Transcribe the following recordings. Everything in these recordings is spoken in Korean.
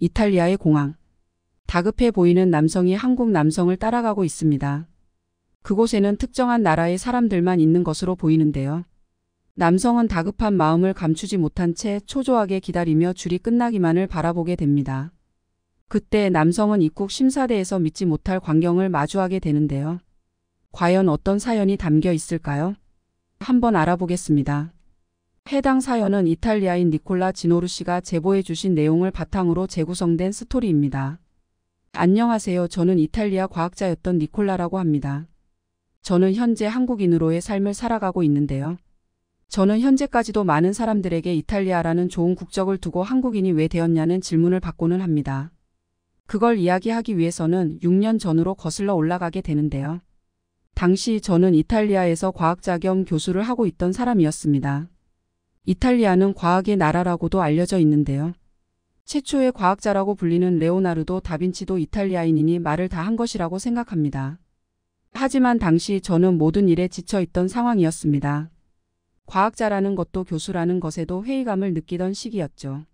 이탈리아의 공항. 다급해 보이는 남성이 한국 남성을 따라가고 있습니다. 그곳에는 특정한 나라의 사람들만 있는 것으로 보이는데요. 남성은 다급한 마음을 감추지 못한 채 초조하게 기다리며 줄이 끝나기만을 바라보게 됩니다. 그때 남성은 입국 심사대에서 믿지 못할 광경을 마주하게 되는데요. 과연 어떤 사연이 담겨 있을까요? 한번 알아보겠습니다. 해당 사연은 이탈리아인 니콜라 지노루 씨가 제보해 주신 내용을 바탕으로 재구성된 스토리입니다. 안녕하세요. 저는 이탈리아 과학자였던 니콜라라고 합니다. 저는 현재 한국인으로의 삶을 살아가고 있는데요. 저는 현재까지도 많은 사람들에게 이탈리아라는 좋은 국적을 두고 한국인이 왜 되었냐는 질문을 받고는 합니다. 그걸 이야기하기 위해서는 6년 전으로 거슬러 올라가게 되는데요. 당시 저는 이탈리아에서 과학자 겸 교수를 하고 있던 사람이었습니다. 이탈리아는 과학의 나라라고도 알려져 있는데요. 최초의 과학자라고 불리는 레오나르도 다빈치도 이탈리아인이니 말을 다 한 것이라고 생각합니다. 하지만 당시 저는 모든 일에 지쳐있던 상황이었습니다. 과학자라는 것도 교수라는 것에도 회의감을 느끼던 시기였죠.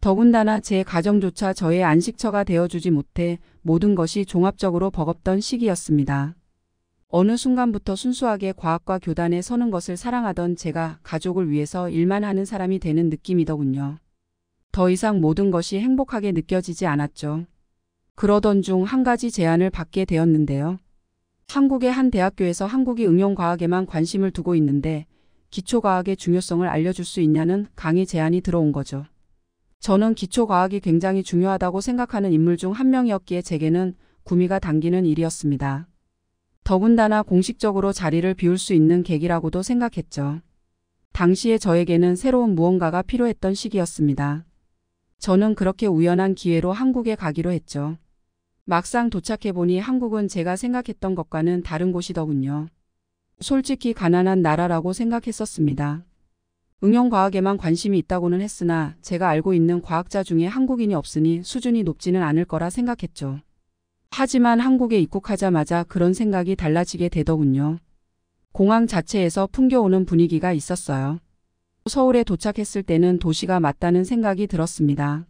더군다나 제 가정조차 저의 안식처가 되어주지 못해 모든 것이 종합적으로 버겁던 시기였습니다. 어느 순간부터 순수하게 과학과 교단에 서는 것을 사랑하던 제가 가족을 위해서 일만 하는 사람이 되는 느낌이더군요. 더 이상 모든 것이 행복하게 느껴지지 않았죠. 그러던 중 한 가지 제안을 받게 되었는데요. 한국의 한 대학교에서 한국이 응용과학에만 관심을 두고 있는데 기초과학의 중요성을 알려줄 수 있냐는 강의 제안이 들어온 거죠. 저는 기초과학이 굉장히 중요하다고 생각하는 인물 중 한 명이었기에 제게는 구미가 당기는 일이었습니다. 더군다나 공식적으로 자리를 비울 수 있는 계기라고도 생각했죠. 당시에 저에게는 새로운 무언가가 필요했던 시기였습니다. 저는 그렇게 우연한 기회로 한국에 가기로 했죠. 막상 도착해보니 한국은 제가 생각했던 것과는 다른 곳이더군요. 솔직히 가난한 나라라고 생각했었습니다. 응용과학에만 관심이 있다고는 했으나 제가 알고 있는 과학자 중에 한국인이 없으니 수준이 높지는 않을 거라 생각했죠. 하지만 한국에 입국하자마자 그런 생각이 달라지게 되더군요. 공항 자체에서 풍겨오는 분위기가 있었어요. 서울에 도착했을 때는 도시가 맞다는 생각이 들었습니다.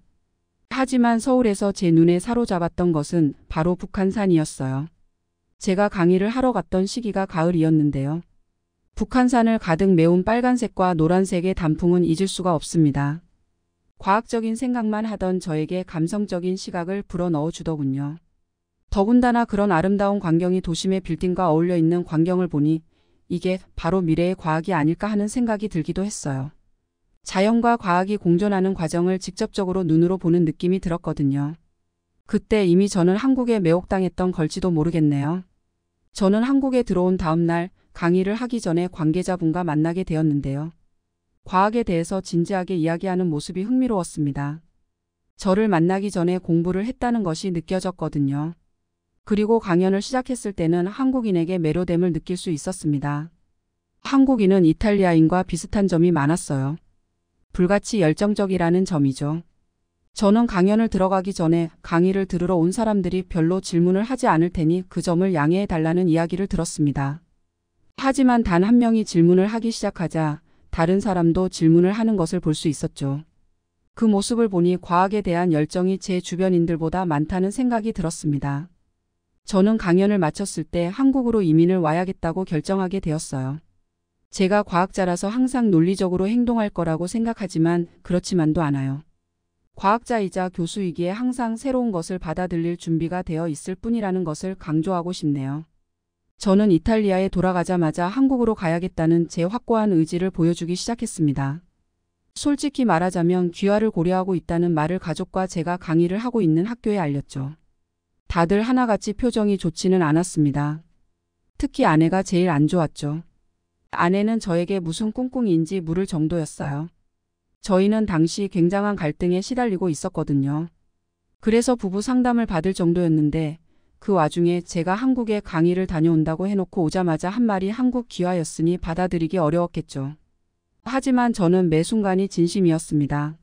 하지만 서울에서 제 눈에 사로잡았던 것은 바로 북한산이었어요. 제가 강의를 하러 갔던 시기가 가을이었는데요. 북한산을 가득 메운 빨간색과 노란색의 단풍은 잊을 수가 없습니다. 과학적인 생각만 하던 저에게 감성적인 시각을 불어넣어 주더군요. 더군다나 그런 아름다운 광경이 도심의 빌딩과 어울려 있는 광경을 보니 이게 바로 미래의 과학이 아닐까 하는 생각이 들기도 했어요. 자연과 과학이 공존하는 과정을 직접적으로 눈으로 보는 느낌이 들었거든요. 그때 이미 저는 한국에 매혹당했던 걸지도 모르겠네요. 저는 한국에 들어온 다음 날 강의를 하기 전에 관계자분과 만나게 되었는데요. 과학에 대해서 진지하게 이야기하는 모습이 흥미로웠습니다. 저를 만나기 전에 공부를 했다는 것이 느껴졌거든요. 그리고 강연을 시작했을 때는 한국인에게 매료됨을 느낄 수 있었습니다. 한국인은 이탈리아인과 비슷한 점이 많았어요. 불같이 열정적이라는 점이죠. 저는 강연을 들어가기 전에 강의를 들으러 온 사람들이 별로 질문을 하지 않을 테니 그 점을 양해해 달라는 이야기를 들었습니다. 하지만 단 한 명이 질문을 하기 시작하자 다른 사람도 질문을 하는 것을 볼 수 있었죠. 그 모습을 보니 과학에 대한 열정이 제 주변인들보다 많다는 생각이 들었습니다. 저는 강연을 마쳤을 때 한국으로 이민을 와야겠다고 결정하게 되었어요. 제가 과학자라서 항상 논리적으로 행동할 거라고 생각하지만 그렇지만도 않아요. 과학자이자 교수이기에 항상 새로운 것을 받아들일 준비가 되어 있을 뿐이라는 것을 강조하고 싶네요. 저는 이탈리아에 돌아가자마자 한국으로 가야겠다는 제 확고한 의지를 보여주기 시작했습니다. 솔직히 말하자면 귀화를 고려하고 있다는 말을 가족과 제가 강의를 하고 있는 학교에 알렸죠. 다들 하나같이 표정이 좋지는 않았습니다. 특히 아내가 제일 안 좋았죠. 아내는 저에게 무슨 꿍꿍인지 물을 정도였어요. 저희는 당시 굉장한 갈등에 시달리고 있었거든요. 그래서 부부 상담을 받을 정도였는데 그 와중에 제가 한국에 강의를 다녀온다고 해놓고 오자마자 한 말이 한국 귀화였으니 받아들이기 어려웠겠죠. 하지만 저는 매 순간이 진심이었습니다.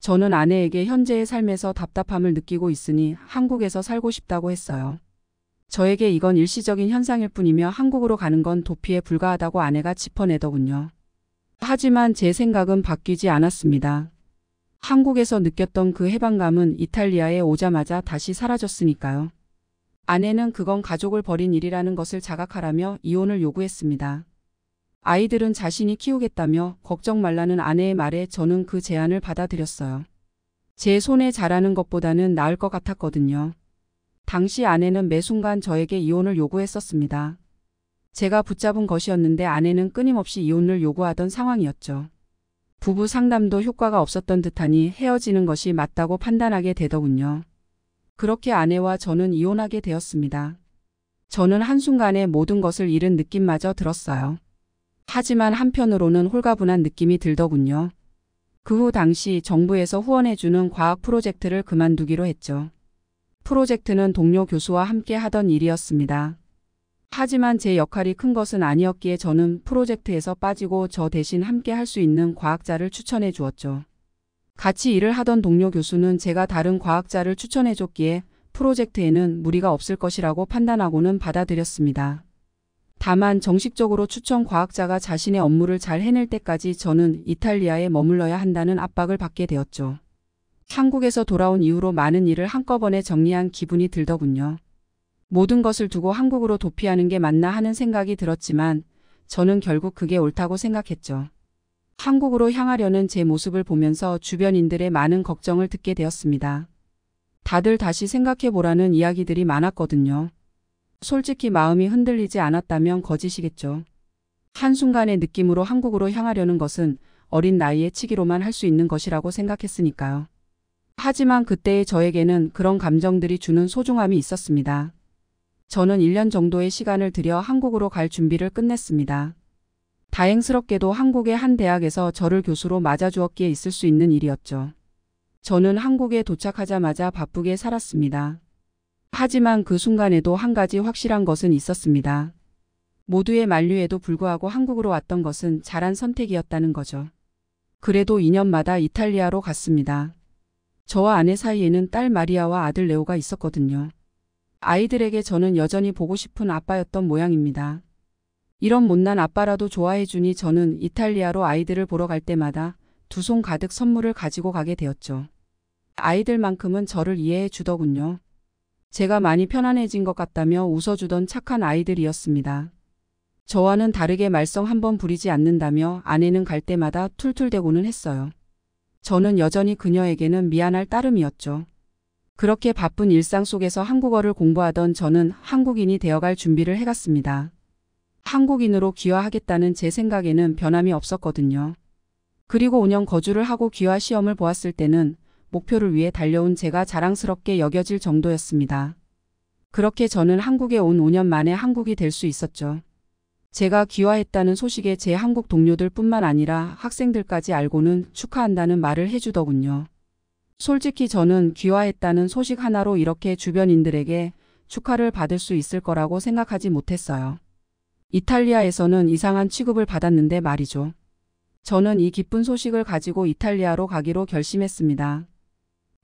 저는 아내에게 현재의 삶에서 답답함을 느끼고 있으니 한국에서 살고 싶다고 했어요. 저에게 이건 일시적인 현상일 뿐이며 한국으로 가는 건 도피에 불과하다고 아내가 짚어내더군요. 하지만 제 생각은 바뀌지 않았습니다. 한국에서 느꼈던 그 해방감은 이탈리아에 오자마자 다시 사라졌으니까요. 아내는 그건 가족을 버린 일이라는 것을 자각하라며 이혼을 요구했습니다. 아이들은 자신이 키우겠다며 걱정 말라는 아내의 말에 저는 그 제안을 받아들였어요. 제 손에 자라는 것보다는 나을 것 같았거든요. 당시 아내는 매 순간 저에게 이혼을 요구했었습니다. 제가 붙잡은 것이었는데 아내는 끊임없이 이혼을 요구하던 상황이었죠. 부부 상담도 효과가 없었던 듯하니 헤어지는 것이 맞다고 판단하게 되더군요. 그렇게 아내와 저는 이혼하게 되었습니다. 저는 한순간에 모든 것을 잃은 느낌마저 들었어요. 하지만 한편으로는 홀가분한 느낌이 들더군요. 그 후 당시 정부에서 후원해주는 과학 프로젝트를 그만두기로 했죠. 프로젝트는 동료 교수와 함께 하던 일이었습니다. 하지만 제 역할이 큰 것은 아니었기에 저는 프로젝트에서 빠지고 저 대신 함께 할 수 있는 과학자를 추천해 주었죠. 같이 일을 하던 동료 교수는 제가 다른 과학자를 추천해 줬기에 프로젝트에는 무리가 없을 것이라고 판단하고는 받아들였습니다. 다만 정식적으로 추천 과학자가 자신의 업무를 잘 해낼 때까지 저는 이탈리아에 머물러야 한다는 압박을 받게 되었죠. 한국에서 돌아온 이후로 많은 일을 한꺼번에 정리한 기분이 들더군요. 모든 것을 두고 한국으로 도피하는 게 맞나 하는 생각이 들었지만 저는 결국 그게 옳다고 생각했죠. 한국으로 향하려는 제 모습을 보면서 주변인들의 많은 걱정을 듣게 되었습니다. 다들 다시 생각해보라는 이야기들이 많았거든요. 솔직히 마음이 흔들리지 않았다면 거짓이겠죠. 한순간의 느낌으로 한국으로 향하려는 것은 어린 나이에 치기로만 할 수 있는 것이라고 생각했으니까요. 하지만 그때의 저에게는 그런 감정들이 주는 소중함이 있었습니다. 저는 1년 정도의 시간을 들여 한국으로 갈 준비를 끝냈습니다. 다행스럽게도 한국의 한 대학에서 저를 교수로 맞아주었기에 있을 수 있는 일이었죠. 저는 한국에 도착하자마자 바쁘게 살았습니다. 하지만 그 순간에도 한 가지 확실한 것은 있었습니다. 모두의 만류에도 불구하고 한국으로 왔던 것은 잘한 선택이었다는 거죠. 그래도 2년마다 이탈리아로 갔습니다. 저와 아내 사이에는 딸 마리아와 아들 레오가 있었거든요. 아이들에게 저는 여전히 보고 싶은 아빠였던 모양입니다. 이런 못난 아빠라도 좋아해주니 저는 이탈리아로 아이들을 보러 갈 때마다 두 손 가득 선물을 가지고 가게 되었죠. 아이들만큼은 저를 이해해 주더군요. 제가 많이 편안해진 것 같다며 웃어주던 착한 아이들이었습니다. 저와는 다르게 말썽 한 번 부리지 않는다며 아내는 갈 때마다 툴툴대고는 했어요. 저는 여전히 그녀에게는 미안할 따름이었죠. 그렇게 바쁜 일상 속에서 한국어를 공부하던 저는 한국인이 되어갈 준비를 해갔습니다. 한국인으로 귀화하겠다는 제 생각에는 변함이 없었거든요. 그리고 5년 거주를 하고 귀화 시험을 보았을 때는 목표를 위해 달려온 제가 자랑스럽게 여겨질 정도였습니다. 그렇게 저는 한국에 온 5년 만에 한국이 될 수 있었죠. 제가 귀화했다는 소식에 제 한국 동료들 뿐만 아니라 학생들까지 알고는 축하한다는 말을 해주더군요. 솔직히 저는 귀화했다는 소식 하나로 이렇게 주변인들에게 축하를 받을 수 있을 거라고 생각하지 못했어요. 이탈리아에서는 이상한 취급을 받았는데 말이죠. 저는 이 기쁜 소식을 가지고 이탈리아로 가기로 결심했습니다.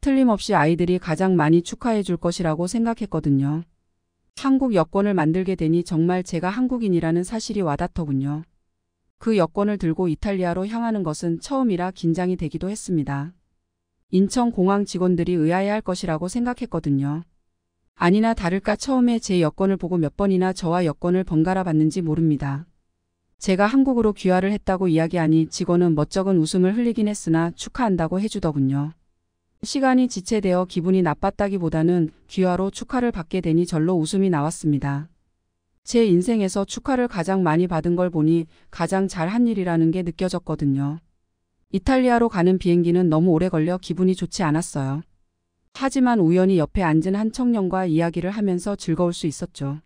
틀림없이 아이들이 가장 많이 축하해 줄 것이라고 생각했거든요. 한국 여권을 만들게 되니 정말 제가 한국인이라는 사실이 와닿더군요. 그 여권을 들고 이탈리아로 향하는 것은 처음이라 긴장이 되기도 했습니다. 인천공항 직원들이 의아해할 것이라고 생각했거든요. 아니나 다를까 처음에 제 여권을 보고 몇 번이나 저와 여권을 번갈아 봤는지 모릅니다. 제가 한국으로 귀화를 했다고 이야기하니 직원은 멋쩍은 웃음을 흘리긴 했으나 축하한다고 해주더군요. 시간이 지체되어 기분이 나빴다기보다는 귀화로 축하를 받게 되니 절로 웃음이 나왔습니다. 제 인생에서 축하를 가장 많이 받은 걸 보니 가장 잘한 일이라는 게 느껴졌거든요. 이탈리아로 가는 비행기는 너무 오래 걸려 기분이 좋지 않았어요. 하지만 우연히 옆에 앉은 한 청년과 이야기를 하면서 즐거울 수 있었죠.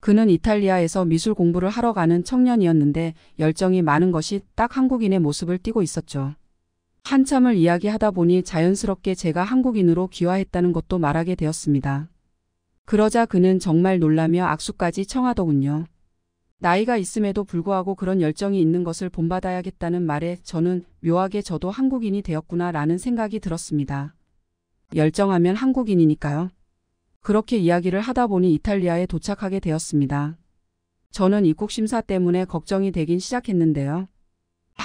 그는 이탈리아에서 미술 공부를 하러 가는 청년이었는데 열정이 많은 것이 딱 한국인의 모습을 띠고 있었죠. 한참을 이야기하다 보니 자연스럽게 제가 한국인으로 귀화했다는 것도 말하게 되었습니다. 그러자 그는 정말 놀라며 악수까지 청하더군요. 나이가 있음에도 불구하고 그런 열정이 있는 것을 본받아야겠다는 말에 저는 묘하게 저도 한국인이 되었구나 라는 생각이 들었습니다. 열정하면 한국인이니까요. 그렇게 이야기를 하다 보니 이탈리아에 도착하게 되었습니다. 저는 입국 심사 때문에 걱정이 되긴 시작했는데요.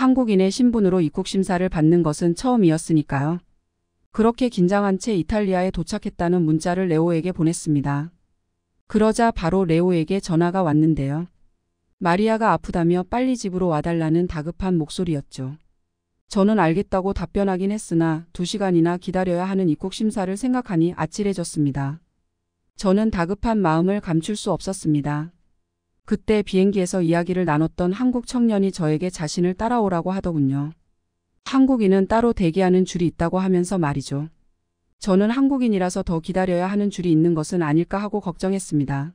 한국인의 신분으로 입국 심사를 받는 것은 처음이었으니까요. 그렇게 긴장한 채 이탈리아에 도착했다는 문자를 레오에게 보냈습니다. 그러자 바로 레오에게 전화가 왔는데요. 마리아가 아프다며 빨리 집으로 와달라는 다급한 목소리였죠. 저는 알겠다고 답변하긴 했으나 2시간이나 기다려야 하는 입국 심사를 생각하니 아찔해졌습니다. 저는 다급한 마음을 감출 수 없었습니다. 그때 비행기에서 이야기를 나눴던 한국 청년이 저에게 자신을 따라오라고 하더군요. 한국인은 따로 대기하는 줄이 있다고 하면서 말이죠. 저는 한국인이라서 더 기다려야 하는 줄이 있는 것은 아닐까 하고 걱정했습니다.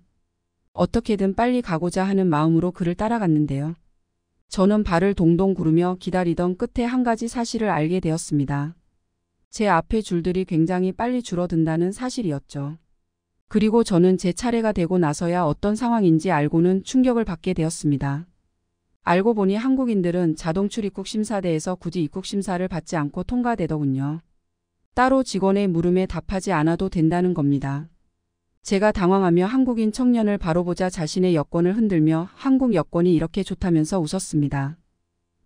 어떻게든 빨리 가고자 하는 마음으로 그를 따라갔는데요. 저는 발을 동동 구르며 기다리던 끝에 한 가지 사실을 알게 되었습니다. 제 앞에 줄들이 굉장히 빨리 줄어든다는 사실이었죠. 그리고 저는 제 차례가 되고 나서야 어떤 상황인지 알고는 충격을 받게 되었습니다. 알고 보니 한국인들은 자동 출입국 심사대에서 굳이 입국 심사를 받지 않고 통과되더군요. 따로 직원의 물음에 답하지 않아도 된다는 겁니다. 제가 당황하며 한국인 청년을 바로 보자 자신의 여권을 흔들며 한국 여권이 이렇게 좋다면서 웃었습니다.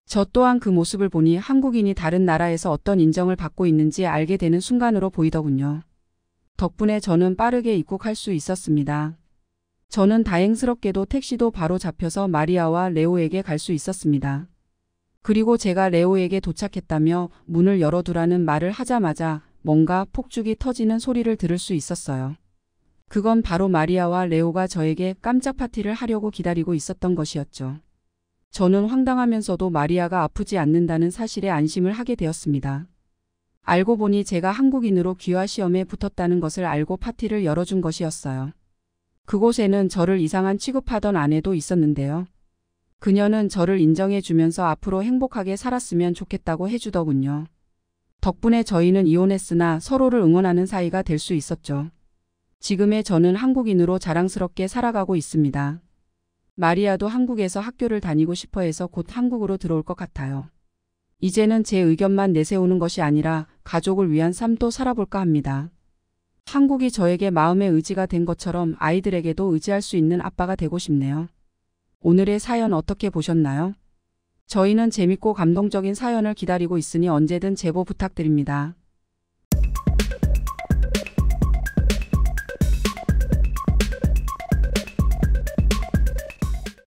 저 또한 그 모습을 보니 한국인이 다른 나라에서 어떤 인정을 받고 있는지 알게 되는 순간으로 보이더군요. 덕분에 저는 빠르게 입국할 수 있었습니다. 저는 다행스럽게도 택시도 바로 잡혀서 마리아와 레오에게 갈 수 있었습니다. 그리고 제가 레오에게 도착했다며 문을 열어두라는 말을 하자마자 뭔가 폭죽이 터지는 소리를 들을 수 있었어요. 그건 바로 마리아와 레오가 저에게 깜짝 파티를 하려고 기다리고 있었던 것이었죠. 저는 황당하면서도 마리아가 아프지 않는다는 사실에 안심을 하게 되었습니다. 알고 보니 제가 한국인으로 귀화 시험에 붙었다는 것을 알고 파티를 열어준 것이었어요. 그곳에는 저를 이상한 취급하던 아내도 있었는데요. 그녀는 저를 인정해주면서 앞으로 행복하게 살았으면 좋겠다고 해주더군요. 덕분에 저희는 이혼했으나 서로를 응원하는 사이가 될 수 있었죠. 지금의 저는 한국인으로 자랑스럽게 살아가고 있습니다. 마리아도 한국에서 학교를 다니고 싶어 해서 곧 한국으로 들어올 것 같아요. 이제는 제 의견만 내세우는 것이 아니라 가족을 위한 삶도 살아볼까 합니다. 한국이 저에게 마음의 의지가 된 것처럼 아이들에게도 의지할 수 있는 아빠가 되고 싶네요. 오늘의 사연 어떻게 보셨나요? 저희는 재밌고 감동적인 사연을 기다리고 있으니 언제든 제보 부탁드립니다.